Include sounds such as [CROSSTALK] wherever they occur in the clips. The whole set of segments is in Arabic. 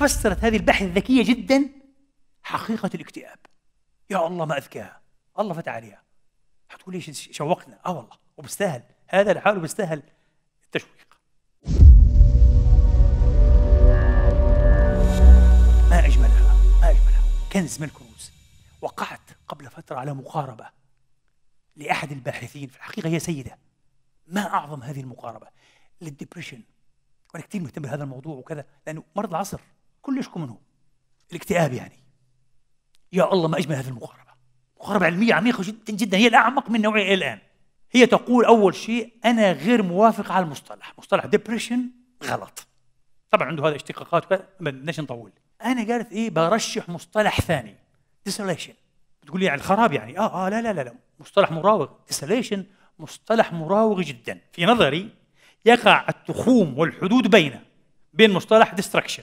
فسرت هذه البحث الذكية جدا حقيقة الاكتئاب يا الله ما أذكاها الله فتح عليها هتقول ليش شوقنا اه والله وبستاهل هذا لحاله بيستاهل التشويق ما أجملها ما أجملها كنز من الكنوز وقعت قبل فترة على مقاربة لأحد الباحثين في الحقيقة هي سيدة ما أعظم هذه المقاربة للدبريشن وأنا كثير مهتم بهذا الموضوع وكذا لأنه مرض العصر كلشكم منه الاكتئاب يعني يا الله ما أجمل هذه المقاربة مقاربة علمية عميقة جدا جدا هي الأعمق من نوعها الآن هي تقول أول شيء أنا غير موافق على المصطلح مصطلح ديبريشن غلط طبعا عنده هذا اشتقاقات ما بدناش نطول انا قالت ايه برشح مصطلح ثاني ديسوليشن بتقول لي يعني الخراب يعني اه اه لا لا لا, لا. مصطلح مراوغ ديسوليشن مصطلح مراوغ جدا في نظري يقع التخوم والحدود بينه بين مصطلح ديستركشن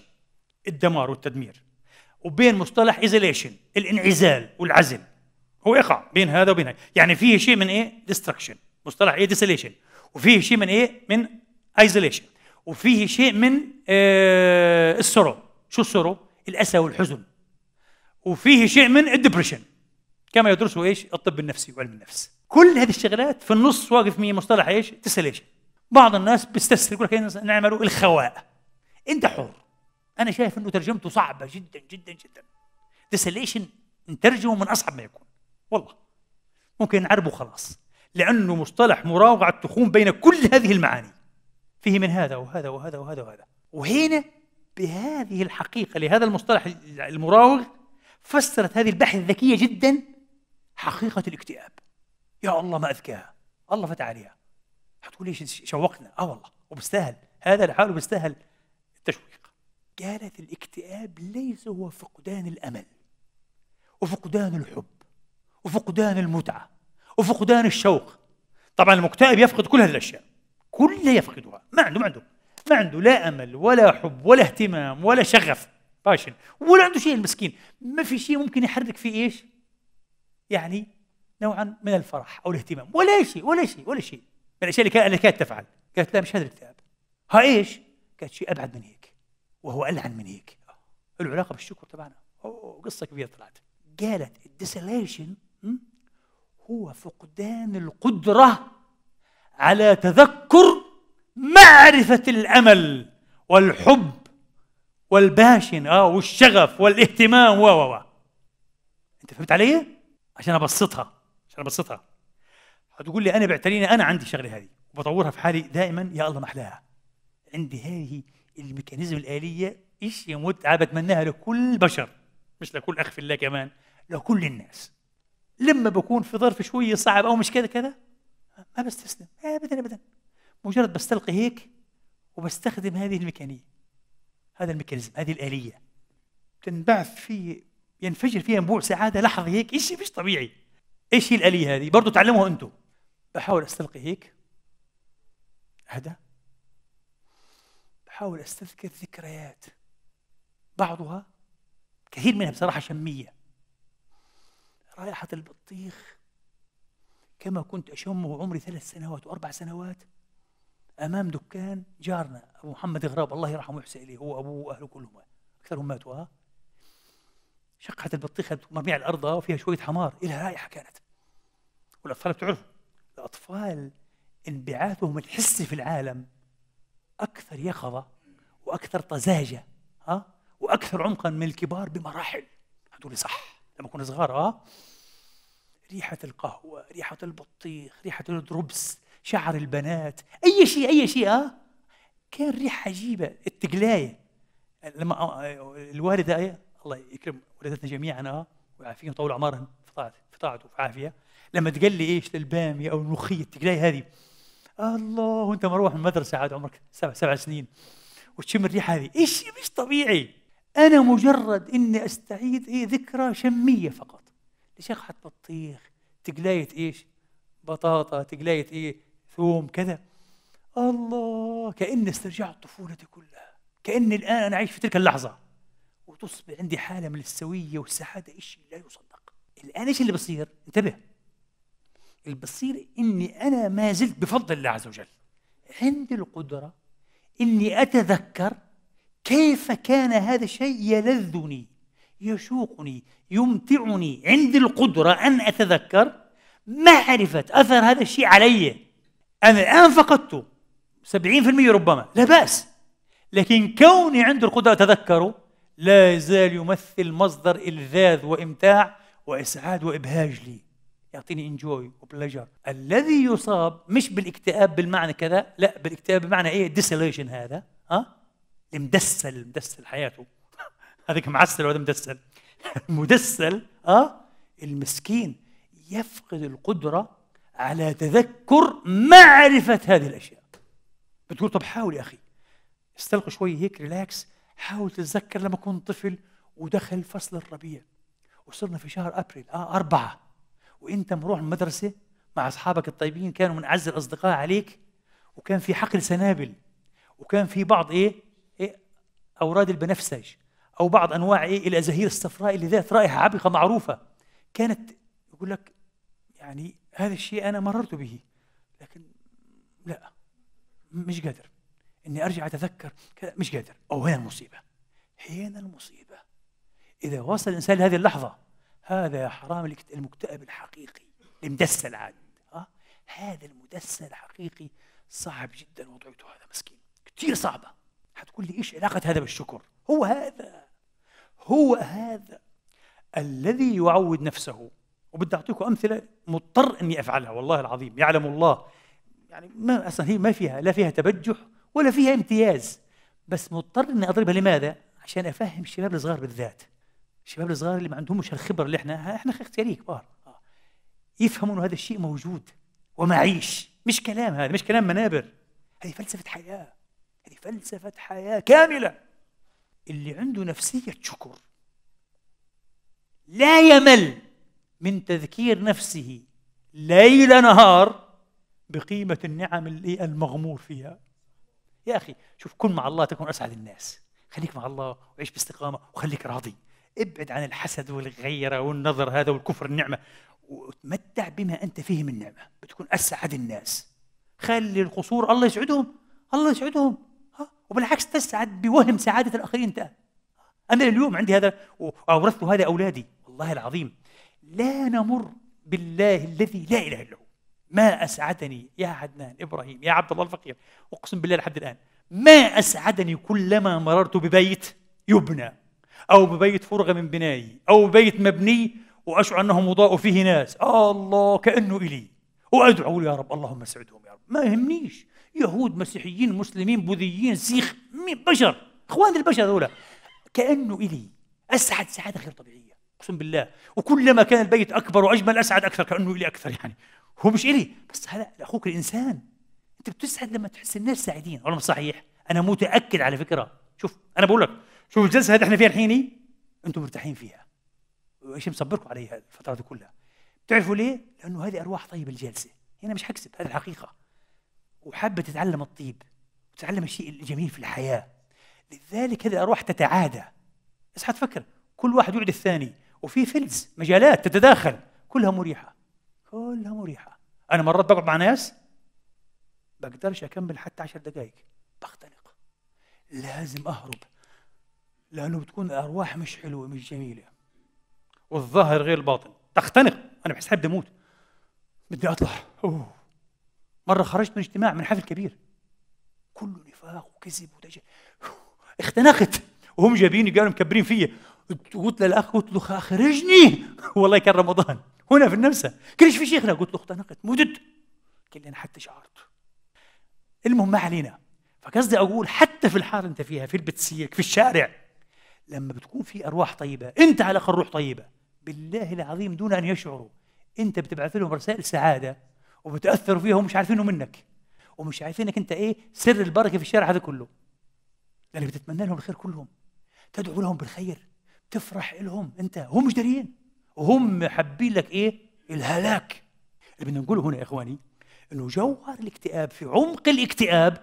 الدمار والتدمير وبين مصطلح ايزوليشن الانعزال والعزل هو يقع بين هذا وبين هذا يعني فيه شيء من ايه ديستركشن مصطلح ايه ديسيليشن وفيه شيء من ايه من ايزوليشن وفيه شيء من آه السرو شو السرو الاسى والحزن وفيه شيء من الدبريشن كما يدرسه ايش الطب النفسي وعلم النفس كل هذه الشغلات في النص واقف مية مصطلح ايش ديسيليشن بعض الناس بيستسهل يقول لك إيه؟ نعمله الخواء انت حر انا شايف انه ترجمته صعبه جدا جدا جدا ديسليشن نترجمه من اصعب ما يكون والله ممكن نعربه خلاص لانه مصطلح مراوغه تخوم بين كل هذه المعاني فيه من هذا وهذا وهذا وهذا وهذا وهنا بهذه الحقيقه لهذا المصطلح المراوغ فسرت هذه البحث الذكيه جدا حقيقه الاكتئاب يا الله ما اذكاها الله فتح عليها حتقول ليش شوقنا اه والله وبستاهل هذا لحاله بيستاهل التشويق جالة الاكتئاب ليس هو فقدان الأمل وفقدان الحب وفقدان المتعة وفقدان الشوق طبعا المكتئب يفقد كل هذه الأشياء كلها يفقدها ما عنده ما عنده ما عنده لا أمل ولا حب ولا اهتمام ولا شغف فاشل ولا عنده شيء المسكين ما في شيء ممكن يحرك فيه إيش يعني نوعا من الفرح أو الاهتمام ولا شيء ولا شيء ولا شيء من الأشياء اللي كانت تفعل قالت لا مش هذا الاكتئاب ها إيش؟ قالت شيء أبعد من هيك وهو ألعن من هيك له علاقة بالشكر تبعنا قصة كبيرة طلعت قالت الديسليشن هو فقدان القدرة على تذكر معرفة الأمل والحب والباشن اه والشغف والاهتمام و و انت فهمت علي؟ عشان ابسطها عشان ابسطها هتقول لي انا بعتريني انا عندي الشغله هذه وبطورها في حالي دائما يا الله ما احلاها عندي هذه الميكانيزم الآلية إيش متعة بتمناها لكل البشر مش لكل أخ في الله كمان لكل الناس لما بكون في ظرف شوية صعب أو مش كذا كذا ما بستسلم أبدا أبدا مجرد بستلقي هيك وبستخدم هذه الميكانية هذا الميكانيزم هذه الآلية تنبعث في ينفجر فيها ينبوع سعادة لحظة هيك إيش مش طبيعي إيش هي الآلية هذه برضو تعلموها أنتم بحاول أستلقي هيك هذا أحاول أستذكر ذكريات بعضها كثير منها بصراحة شمية رائحة البطيخ كما كنت أشمه عمري ثلاث سنوات وأربع سنوات أمام دكان جارنا أبو محمد غراب الله يرحمه ويحسن إليه هو أبوه وأهله كلهم أكثرهم ماتوا ها شقة البطيخة مرمية على الأرض وفيها شوية حمار إلها رائحة كانت والأطفال بتعرف الأطفال انبعاثهم الحسي في العالم أكثر يقظة وأكثر طزاجة ها وأكثر عمقا من الكبار بمراحل هذول صح لما كنا صغار ها ريحة القهوة ريحة البطيخ ريحة الدروبس شعر البنات أي شيء أي شيء ها كان ريحة عجيبة التقلاية لما آه، آه، الوالدة الله يكرم والدتنا جميعا اه ويعافيهم طول أعمارهم في طاعته في طاعته وفي عافية لما تقلي ايش للبامية أو الملوخية التقلاية هذه الله وانت مروح من المدرسه عاد عمرك سبع سبع سنين وتشم الريحه هذه ايش مش طبيعي انا مجرد اني استعيد ايه ذكرى شميه فقط حط بطيخ تقلايه ايش بطاطا تقلايه ايه ثوم كذا الله كاني استرجعت طفولتي كلها كاني الان انا عايش في تلك اللحظه وتصبح عندي حاله من السويه والسعاده شيء لا يصدق الان ايش اللي بصير انتبه اللي بصير اني انا ما زلت بفضل الله عز وجل عندي القدره اني اتذكر كيف كان هذا الشيء يلذني يشوقني يمتعني عندي القدره ان اتذكر معرفه اثر هذا الشيء علي انا الان فقدته 70% ربما لا باس لكن كوني عندي القدره اتذكره لا يزال يمثل مصدر الذاذ وامتاع واسعاد وابهاج لي يعطيني انجوي وبلجر الذي يصاب مش بالاكتئاب بالمعنى كذا لا بالاكتئاب بمعنى ايه ديسوليشن هذا ها المدسل مدسل حياته [LAUGHS] هذاك معسل وهذا مدسل [LAUGHS] مدسل اه المسكين يفقد القدره على تذكر معرفه هذه الاشياء بتقول طب حاول يا اخي استلقي شوي هيك ريلاكس حاول تتذكر لما كنت طفل ودخل فصل الربيع وصرنا في شهر ابريل اه اربعه وانت مروح المدرسه مع اصحابك الطيبين كانوا من اعز الاصدقاء عليك وكان في حقل سنابل وكان في بعض ايه, إيه اوراد البنفسج او بعض انواع ايه الازاهير الصفراء اللي ذات رائحه عبقه معروفه كانت يقول لك يعني هذا الشيء انا مررت به لكن لا مش قادر اني ارجع اتذكر كذا مش قادر او هنا المصيبه هنا المصيبه اذا وصل الانسان لهذه اللحظه هذا يا حرام المكتئب الحقيقي المدس عاد ها هذا المدس الحقيقي صعب جدا وضعته هذا مسكين كثير صعبة حتقول لي ايش علاقة هذا بالشكر هو هذا هو هذا الذي يعود نفسه وبدي اعطيكم امثله مضطر اني افعلها والله العظيم يعلم الله يعني ما اصلا هي ما فيها لا فيها تبجح ولا فيها امتياز بس مضطر اني اضربها لماذا؟ عشان افهم الشباب الصغار بالذات الشباب الصغار اللي ما عندهمش الخبره اللي احنا احنا اختياري كبار آه. يفهموا انه هذا الشيء موجود ومعيش مش كلام هذا مش كلام منابر هذه فلسفه حياه هذه فلسفه حياه كامله اللي عنده نفسيه شكر لا يمل من تذكير نفسه ليل نهار بقيمة النعم اللي المغمور فيها يا أخي شوف كن مع الله تكون أسعد الناس خليك مع الله وعيش باستقامة وخليك راضي ابعد عن الحسد والغيرة والنظر هذا والكفر النعمة وتمتع بما أنت فيه من نعمة بتكون أسعد الناس خلي القصور الله يسعدهم الله يسعدهم ها وبالعكس تسعد بوهم سعادة الآخرين أنت أنا اليوم عندي هذا وأورثت هذا أولادي والله العظيم لا نمر بالله الذي لا إله إلا هو ما أسعدني يا عدنان إبراهيم يا عبد الله الفقير أقسم بالله لحد الآن ما أسعدني كلما مررت ببيت يبنى أو ببيت فرغ من بناي أو ببيت مبني وأشعر أنهم مضاء فيه ناس آه الله كأنه إلي وأدعو يا رب اللهم اسعدهم يا رب ما يهمنيش يهود مسيحيين مسلمين بوذيين سيخ بشر إخوان البشر هذول كأنه إلي أسعد سعادة غير طبيعية أقسم بالله وكلما كان البيت أكبر وأجمل أسعد أكثر كأنه إلي أكثر يعني هو مش إلي بس هذا أخوك الإنسان أنت بتسعد لما تحس الناس سعيدين ولا صحيح أنا متأكد على فكرة شوف أنا بقول لك شوف الجلسه هذه احنا فيها الحين إيه؟ انتم مرتاحين فيها وايش مصبركم عليها الفتره دي كلها بتعرفوا ليه لانه هذه ارواح طيبه الجلسه هنا يعني مش حكسب هذه الحقيقه وحابه تتعلم الطيب وتتعلم الشيء الجميل في الحياه لذلك هذه الارواح تتعادى بس تفكر كل واحد يعد الثاني وفي فلز مجالات تتداخل كلها مريحه كلها مريحه انا مرات بقعد مع ناس بقدرش اكمل حتى عشر دقائق بختنق لازم اهرب لأنه بتكون الأرواح مش حلوة مش جميلة والظاهر غير الباطن تختنق أنا بحس حد بموت بدي أطلع أوه. مرة خرجت من اجتماع من حفل كبير كله نفاق وكذب ودجل اختنقت وهم جايبيني قالوا مكبرين فيا قلت للاخ قلت له اخرجني [LAUGHS] والله كان رمضان هنا في النمسا كلش في شيخنا قلت له اختنقت مدد قال لي انا حتى شعرت المهم ما علينا فقصدي اقول حتى في الحاره انت فيها في البتسيك في الشارع لما بتكون في ارواح طيبه انت على الاقل روح طيبه بالله العظيم دون ان يشعروا انت بتبعث لهم رسائل سعاده وبتاثر فيهم مش عارفينه منك ومش عارفينك انت ايه سر البركه في الشارع هذا كله لانك بتتمنى لهم الخير كلهم تدعو لهم بالخير تفرح لهم انت هم مش داريين وهم حابين لك ايه الهلاك اللي بدنا نقوله هنا يا اخواني انه جوهر الاكتئاب في عمق الاكتئاب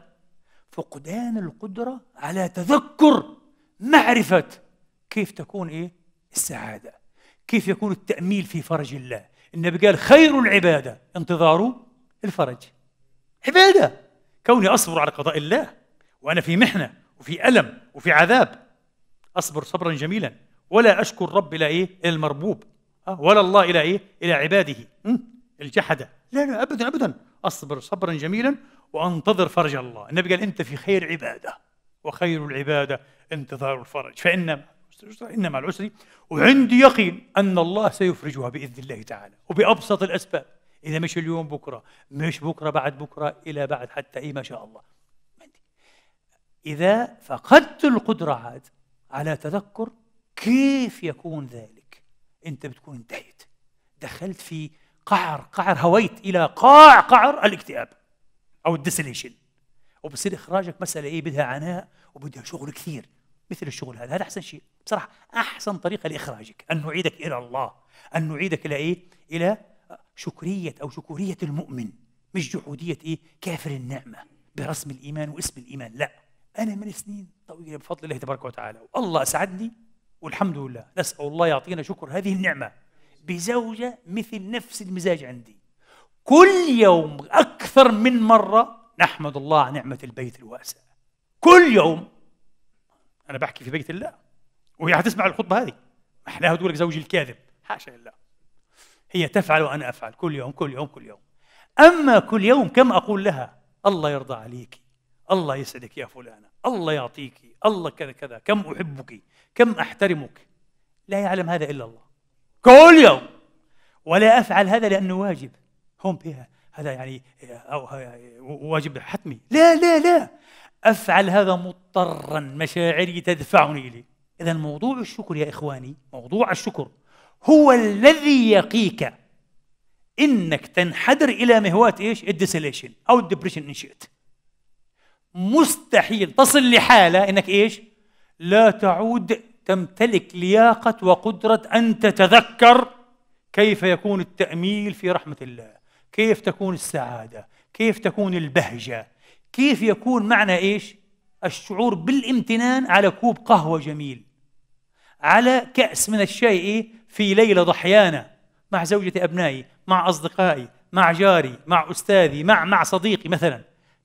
فقدان القدره على تذكر معرفة كيف تكون إيه؟ السعادة كيف يكون التأميل في فرج الله النبي قال خير العبادة انتظار الفرج عبادة كوني أصبر على قضاء الله وأنا في محنة وفي ألم وفي عذاب أصبر صبرا جميلا ولا أشكر رب إلى إيه؟ إلى المربوب آه، ولا الله إلى إيه؟ إلى عباده الجحدة لا لا أبدا أبدا أصبر صبرا جميلا وأنتظر فرج الله النبي قال أنت في خير عبادة وخير العبادة انتظار الفرج فإنما إنما العسر وعندي يقين أن الله سيفرجها بإذن الله تعالى وبأبسط الأسباب إذا مش اليوم بكرة مش بكرة بعد بكرة إلى بعد حتى إيه ما شاء الله إذا فقدت القدرة عاد على تذكر كيف يكون ذلك أنت بتكون انتهيت دخلت في قعر قعر هويت إلى قاع قعر الاكتئاب أو الديسليشن وبصير اخراجك مساله ايه بدها عناء وبدها شغل كثير مثل الشغل هذا هذا احسن شيء بصراحه احسن طريقه لاخراجك ان نعيدك الى الله ان نعيدك الى ايه الى شكريه او شكوريه المؤمن مش جحوديه ايه كافر النعمه برسم الايمان واسم الايمان لا انا من سنين طويله بفضل الله تبارك وتعالى والله اسعدني والحمد لله نسال الله يعطينا شكر هذه النعمه بزوجه مثل نفس المزاج عندي كل يوم اكثر من مره نحمد الله على نعمة البيت الواسع كل يوم أنا بحكي في بيت الله وهي هتسمع الخطبة هذه أحلاها تقول لك زوجي الكاذب حاشا لله هي تفعل وأنا أفعل كل يوم كل يوم كل يوم أما كل يوم كم أقول لها الله يرضى عليك الله يسعدك يا فلانة الله يعطيك الله كذا كذا كم أحبك كم أحترمك لا يعلم هذا إلا الله كل يوم ولا أفعل هذا لأنه واجب هم بها هذا يعني أو واجب حتمي لا لا لا أفعل هذا مضطرا مشاعري تدفعني إليه إذا موضوع الشكر يا إخواني موضوع الشكر هو الذي يقيك إنك تنحدر إلى مهواة إيش؟ الديسليشن أو الدبريشن إن شئت مستحيل تصل لحالة إنك إيش؟ لا تعود تمتلك لياقة وقدرة أن تتذكر كيف يكون التأميل في رحمة الله كيف تكون السعاده كيف تكون البهجه كيف يكون معنى ايش الشعور بالامتنان على كوب قهوه جميل على كاس من الشاي إيه؟ في ليله ضحيانه مع زوجة أبنائي مع أصدقائي مع جاري مع أستاذي مع مع صديقي مثلا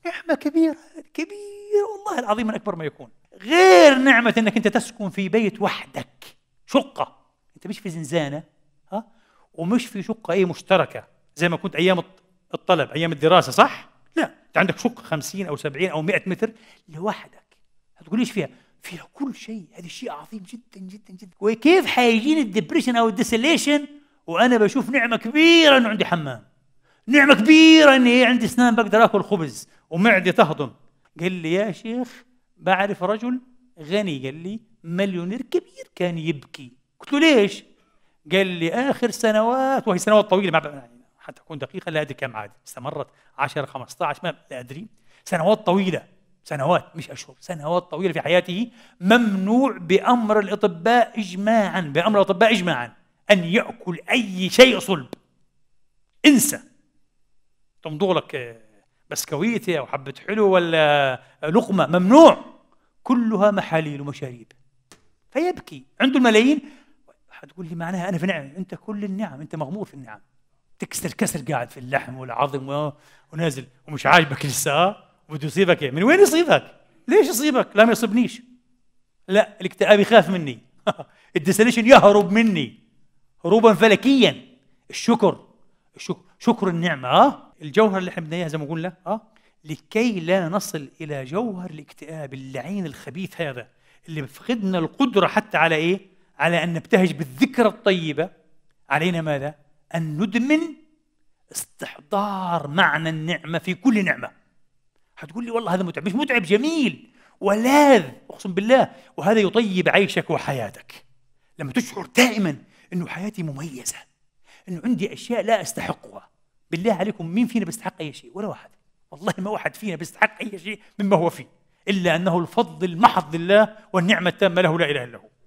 نعمة كبيرة كبيرة والله العظيم من أكبر ما يكون غير نعمة أنك أنت تسكن في بيت وحدك شقة أنت مش في زنزانة ها ومش في شقة إيه مشتركة زي ما كنت ايام الطلب ايام الدراسه صح؟ لا انت عندك شقه 50 او 70 او 100 متر لوحدك ما ايش فيها فيها كل شيء هذا شيء عظيم جدا جدا جدا وكيف حيجيني الدبريشن او الديسليشن وانا بشوف نعمه كبيره انه عندي حمام نعمه كبيره اني عندي اسنان بقدر اكل خبز ومعدي تهضم قال لي يا شيخ بعرف رجل غني قال لي مليونير كبير كان يبكي قلت له ليش قال لي اخر سنوات وهي سنوات طويله ما حتى أكون دقيقه لا أدري كم عاد استمرت 10 15 ما لا أدري سنوات طويلة سنوات مش أشهر سنوات طويلة في حياته ممنوع بأمر الأطباء إجماعا بأمر الأطباء إجماعا أن يأكل أي شيء صلب انسى تمضغ لك آه، بسكويتة أو حبة حلو ولا آه، لقمة ممنوع كلها محاليل ومشاريب فيبكي عنده الملايين حتقول لي معناها أنا في نعم أنت كل النعم أنت مغمور في النعم تكسر كسر قاعد في اللحم والعظم ونازل ومش عاجبك لسه بده يصيبك من وين يصيبك؟ ليش يصيبك؟ لا ما يصيبنيش لا الاكتئاب يخاف مني [LAUGHS] الديسليشن يهرب مني هروبا فلكيا الشكر الشكر شكر النعمه اه الجوهر اللي احنا بدنا اياه زي ما قلنا اه لكي لا نصل الى جوهر الاكتئاب اللعين الخبيث هذا اللي بفقدنا القدره حتى على ايه؟ على ان نبتهج بالذكرى الطيبه علينا ماذا؟ أن ندمن استحضار معنى النعمة في كل نعمة هتقول لي والله هذا متعب مش متعب جميل ولاذ أقسم بالله وهذا يطيب عيشك وحياتك لما تشعر دائما أنه حياتي مميزة أنه عندي أشياء لا أستحقها بالله عليكم مين فينا بيستحق أي شيء ولا واحد والله ما واحد فينا بيستحق أي شيء مما هو فيه إلا أنه الفضل المحض لله والنعمة التامة له لا إله إلا هو